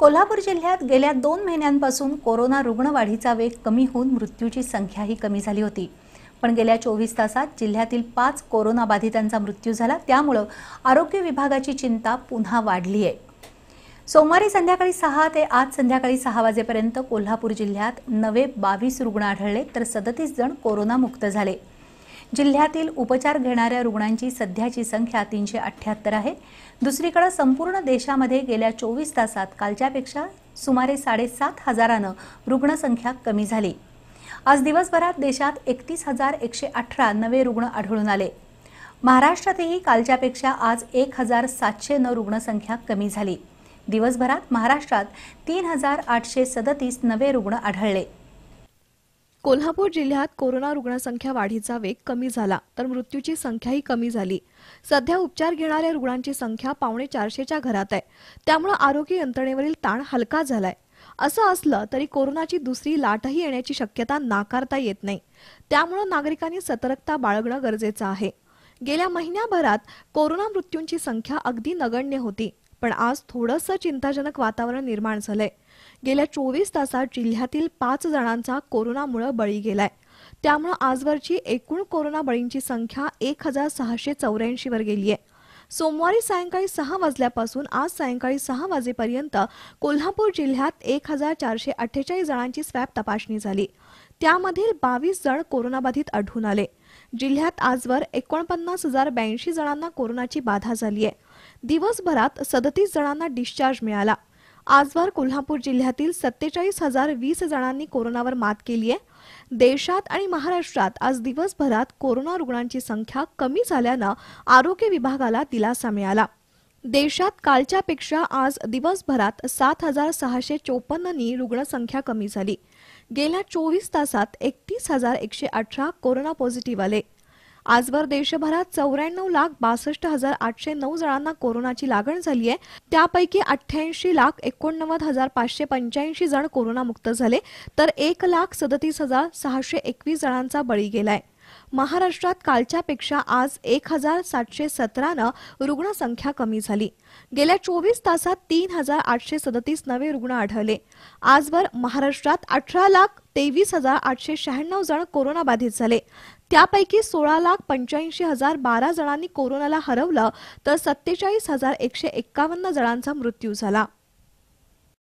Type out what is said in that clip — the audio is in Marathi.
कोल्हापूर जिल्ह्यात गेल्या दोन महिन्यांपासून कोरोना रुग्णवाढीचा वेग कमी होऊन मृत्यूची संख्याही कमी झाली होती पण गेल्या चोवीस तासात जिल्ह्यातील पाच कोरोनाबाधितांचा मृत्यू झाला त्यामुळं आरोग्य विभागाची चिंता पुन्हा वाढली आहे सोमवारी संध्याकाळी सहा ते आज संध्याकाळी सहा वाजेपर्यंत कोल्हापूर जिल्ह्यात नवे बावीस रुग्ण आढळले तर सदतीस जण कोरोनामुक्त झाले जिल्ह्यातील उपचार घेणाऱ्या रुग्णांची सध्याची संख्या तीनशे अठ्याहत्तर आहे दुसरीकडे संपूर्ण देशामध्ये गेल्या चोवीस तासात कालच्यापेक्षा सुमारे साडेसात हजारानं रुग्णसंख्या कमी झाली आज दिवसभरात देशात एकतीस हजार एकशे अठरा नवे रुग्ण आढळून आले महाराष्ट्रातही कालच्यापेक्षा आज एक हजार सातशे नऊ रुग्णसंख्या कमी झाली दिवसभरात महाराष्ट्रात तीन हजार आठशे सदतीस नवे रुग्ण आढळले कोल्हापूर जिल्ह्यात कोरोना रुग्णसंख्या वाढीचा वेग कमी झाला तर मृत्यूची संख्याही कमी झाली सध्या उपचार घेणाऱ्या रुग्णांची संख्या पावणे चारशेच्या घरात आहे त्यामुळे आरोग्य यंत्रणेवरील ताण हलका झालाय असं असलं तरी कोरोनाची दुसरी लाटही येण्याची शक्यता नाकारता येत नाही त्यामुळे नागरिकांनी सतर्कता बाळगणं गरजेचं आहे गेल्या महिन्याभरात कोरोना मृत्यूंची संख्या अगदी नगण्य होती पण आज थोडंसं चिंताजनक वातावरण निर्माण झालंय गेल्या चोवीस तासात जिल्ह्यातील पाच जणांचा कोरोनामुळे बळी गेलाय त्यामुळे आजवरची एकूण कोरोना बळींची संख्या एक हजार सहाशे चौऱ्याऐंशीवर गेली आहे सोमवारी सायंकाळी सहा वाजल्यापासून आज सायंकाळी सहा वाजेपर्यंत कोल्हापूर जिल्ह्यात एक हजार चारशे अठ्ठेचाळीस जणांची स्वॅब तपासणी झाली त्यामधील बावीस जण कोरोनाबाधित आढळून आले जिल्ह्यात आजवर एकोणपन्नास हजार ब्याऐंशी जणांना कोरोनाची बाधा झाली आहे दिवसभरात सदतीस जणांना डिस्चार्ज मिळाला आजवर कोल्हापूर जिल्ह्यातील सत्तेचाळीस हजार वीस जणांनी कोरोनावर मात केली आहे देशात आणि महाराष्ट्रात आज दिवसभरात कोरोना रुग्णांची संख्या कमी झाल्यानं आरोग्य विभागाला दिलासा मिळाला देशात कालच्या पेक्षा आज दिवसभरात सात हजार सहाशे चोपन्ननी रुग्णसंख्या कमी झाली गेल्या चोवीस तासात एकतीस हजार एकशे अठरा कोरोना पॉझिटिव्ह आले आजवर देशभरात चौऱ्याण्णव लाख बासष्ट हजार आठशे नऊ जणांना कोरोनाची लागण झाली आहे त्यापैकी अठ्ठ्याऐंशी लाख एकोणनव्वद हजार पाचशे पंच्याऐंशी जण कोरोनामुक्त झाले तर एक लाख सदतीस हजार सहाशे एकवीस जणांचा बळी गेलाय महाराष्ट्रात कालच्यापेक्षा आज एक हजार सातशे सतरानं रुग्णसंख्या कमी झाली गेल्या चोवीस तासात तीन हजार आठशे सदतीस नवे रुग्ण आढळले आजवर महाराष्ट्रात अठरा लाख तेवीस हजार आठशे शहाण्णव जण कोरोनाबाधित झाले त्यापैकी सोळा लाख पंच्याऐंशी हजार बारा जणांनी कोरोनाला हरवलं तर सत्तेचाळीस हजार एकशे एक्कावन्न जणांचा मृत्यू झाला